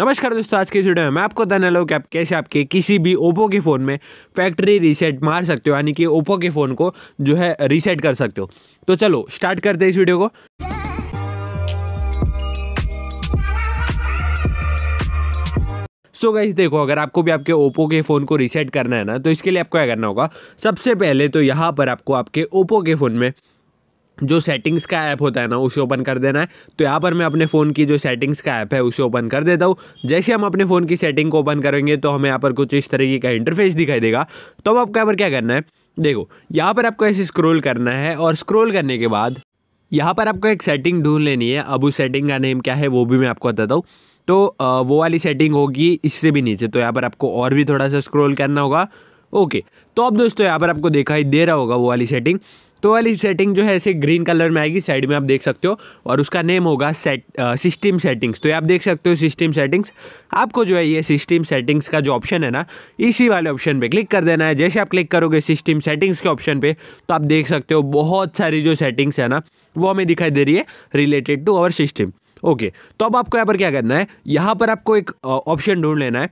नमस्कार दोस्तों आज के इस वीडियो में मैं आपको बताने लगा कि आप कैसे आपके किसी भी ओप्पो के फ़ोन में फैक्ट्री रीसेट मार सकते हो यानी कि ओप्पो के फ़ोन को जो है रीसेट कर सकते हो तो चलो स्टार्ट करते हैं इस वीडियो को सो so गाइज देखो अगर आपको भी आपके ओप्पो के फ़ोन को रीसेट करना है ना तो इसके लिए आपको क्या करना होगा सबसे पहले तो यहाँ पर आपको आपके ओप्पो के फ़ोन में जो सेटिंग्स का ऐप होता है ना उसे ओपन कर देना है तो यहाँ पर मैं अपने फ़ोन की जो सेटिंग्स का ऐप है उसे ओपन कर देता हूँ जैसे हम अपने फ़ोन की सेटिंग को ओपन करेंगे तो हमें यहाँ पर कुछ इस तरीके का इंटरफेस दिखाई देगा तो अब आपको यहाँ पर क्या करना है देखो यहाँ पर आपको ऐसे स्क्रोल करना है और स्क्रोल करने के बाद यहाँ पर आपको एक सेटिंग ढूंढ लेनी है अब उस सेटिंग का नेम क्या है वो भी मैं आपको बताता हूँ तो वो वाली सेटिंग होगी इससे भी नीचे तो यहाँ पर आपको और भी थोड़ा सा स्क्रोल करना होगा ओके तो अब दोस्तों यहाँ पर आपको दिखाई दे रहा होगा वो वाली सेटिंग तो वाली सेटिंग जो है ऐसे ग्रीन कलर में आएगी साइड में आप देख सकते हो और उसका नेम होगा सेट सिस्टम सेटिंग्स तो ये आप देख सकते हो सिस्टम सेटिंग्स आपको जो है ये सिस्टम सेटिंग्स का जो ऑप्शन है ना इसी वाले ऑप्शन पे क्लिक कर देना है जैसे आप क्लिक करोगे सिस्टम सेटिंग्स के ऑप्शन पे तो आप देख सकते हो बहुत सारी जो सेटिंग्स है ना वो हमें दिखाई दे रही है related to our system okay तो अब आपको यहाँ पर क्या करना है यहाँ पर आपको एक ऑप्शन uh, ढूंढ लेना है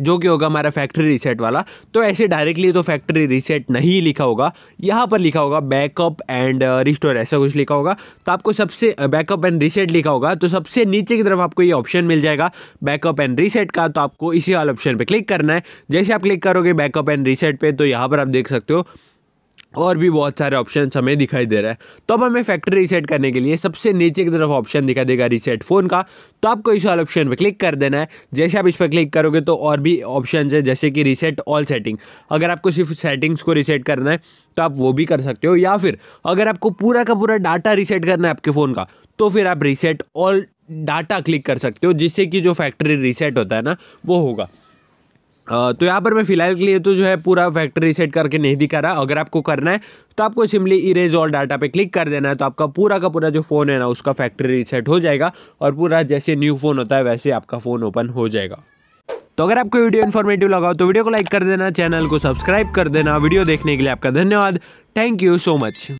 जो कि होगा हमारा फैक्ट्री रीसेट वाला तो ऐसे डायरेक्टली तो फैक्ट्री रीसेट नहीं लिखा होगा यहाँ पर लिखा होगा बैकअप एंड रिस्टोर ऐसा कुछ लिखा होगा तो आपको सबसे बैकअप एंड रीसेट लिखा होगा तो सबसे नीचे की तरफ आपको ये ऑप्शन मिल जाएगा बैकअप एंड रीसेट का तो आपको इसी वाले ऑप्शन पर क्लिक करना है जैसे आप क्लिक करोगे बैकअप एंड रीसेट पर तो यहाँ पर आप देख सकते हो और भी बहुत सारे ऑप्शन हमें दिखाई दे रहा है तो अब हमें फैक्ट्री रीसेट करने के लिए सबसे नीचे की तरफ ऑप्शन दिखाई देगा रीसेट फ़ोन का तो आपको इस वाले ऑप्शन पर क्लिक कर देना है जैसे आप इस पर क्लिक करोगे तो और भी ऑप्शन है जैसे कि रीसेट ऑल सेटिंग अगर आपको सिर्फ सेटिंग्स को रीसेट करना है तो आप वो भी कर सकते हो या फिर अगर आपको पूरा का पूरा डाटा रीसेट करना है आपके फ़ोन का तो फिर आप रीसेट ऑल डाटा क्लिक कर सकते हो जिससे कि जो फैक्ट्री रीसेट होता है ना वो होगा तो यहाँ पर मैं फ़िलहाल के लिए तो जो है पूरा फैक्ट्री रिसेट करके नहीं दिखा रहा अगर आपको करना है तो आपको सिंपली इरेज ऑल डाटा पे क्लिक कर देना है तो आपका पूरा का पूरा जो फ़ोन है ना उसका फैक्ट्री रिसेट हो जाएगा और पूरा जैसे न्यू फ़ोन होता है वैसे आपका फ़ोन ओपन हो जाएगा तो अगर आपको वीडियो इन्फॉर्मेटिव लगा तो वीडियो को लाइक कर देना चैनल को सब्सक्राइब कर देना वीडियो देखने के लिए आपका धन्यवाद थैंक यू सो मच